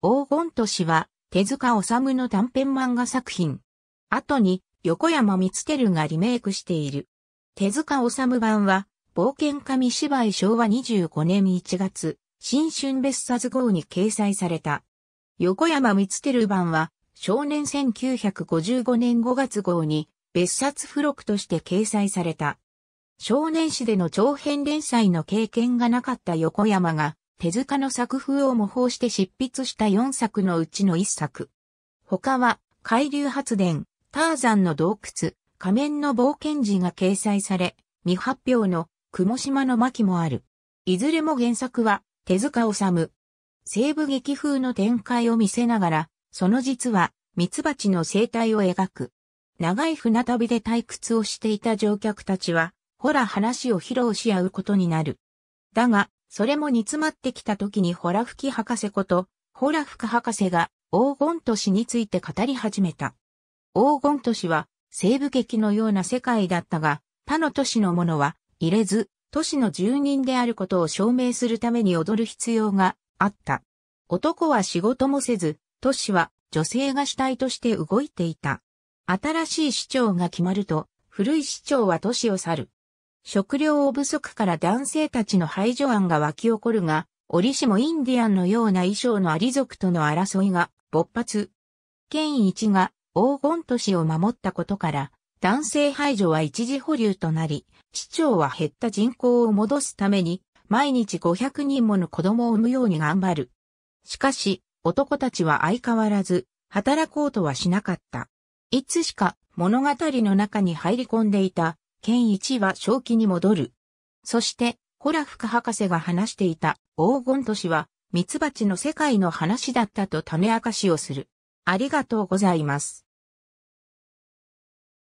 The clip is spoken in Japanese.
黄金都市は手塚治虫の短編漫画作品。後に横山光輝がリメイクしている。手塚治虫版は冒険紙芝居昭和25年1月、新春別冊号に掲載された。横山光輝版は少年1955年5月号に別冊付録として掲載された。少年誌での長編連載の経験がなかった横山が手塚の作風を模倣して執筆した4作のうちの1作。他は、海流発電、ターザンの洞窟、仮面の冒険時が掲載され、未発表の雲島の巻もある。いずれも原作は手塚治虫。西部劇風の展開を見せながら、その実は蜜蜂の生態を描く。長い船旅で退屈をしていた乗客たちは、ほら話を披露し合うことになる。だが、それも煮詰まってきた時にホラ吹き博士こと、ホラ吹博士が黄金都市について語り始めた。黄金都市は西部劇のような世界だったが、他の都市のものは入れず、都市の住人であることを証明するために踊る必要があった。男は仕事もせず、都市は女性が主体として動いていた。新しい市長が決まると、古い市長は都市を去る。食料を不足から男性たちの排除案が湧き起こるが、折しもインディアンのような衣装のアリ族との争いが勃発。県一が黄金都市を守ったことから、男性排除は一時保留となり、市長は減った人口を戻すために、毎日500人もの子供を産むように頑張る。しかし、男たちは相変わらず、働こうとはしなかった。いつしか物語の中に入り込んでいた県一は正気に戻る。そして、ホラフク博士が話していた黄金都市は、ミツバチの世界の話だったと種明かしをする。ありがとうございます。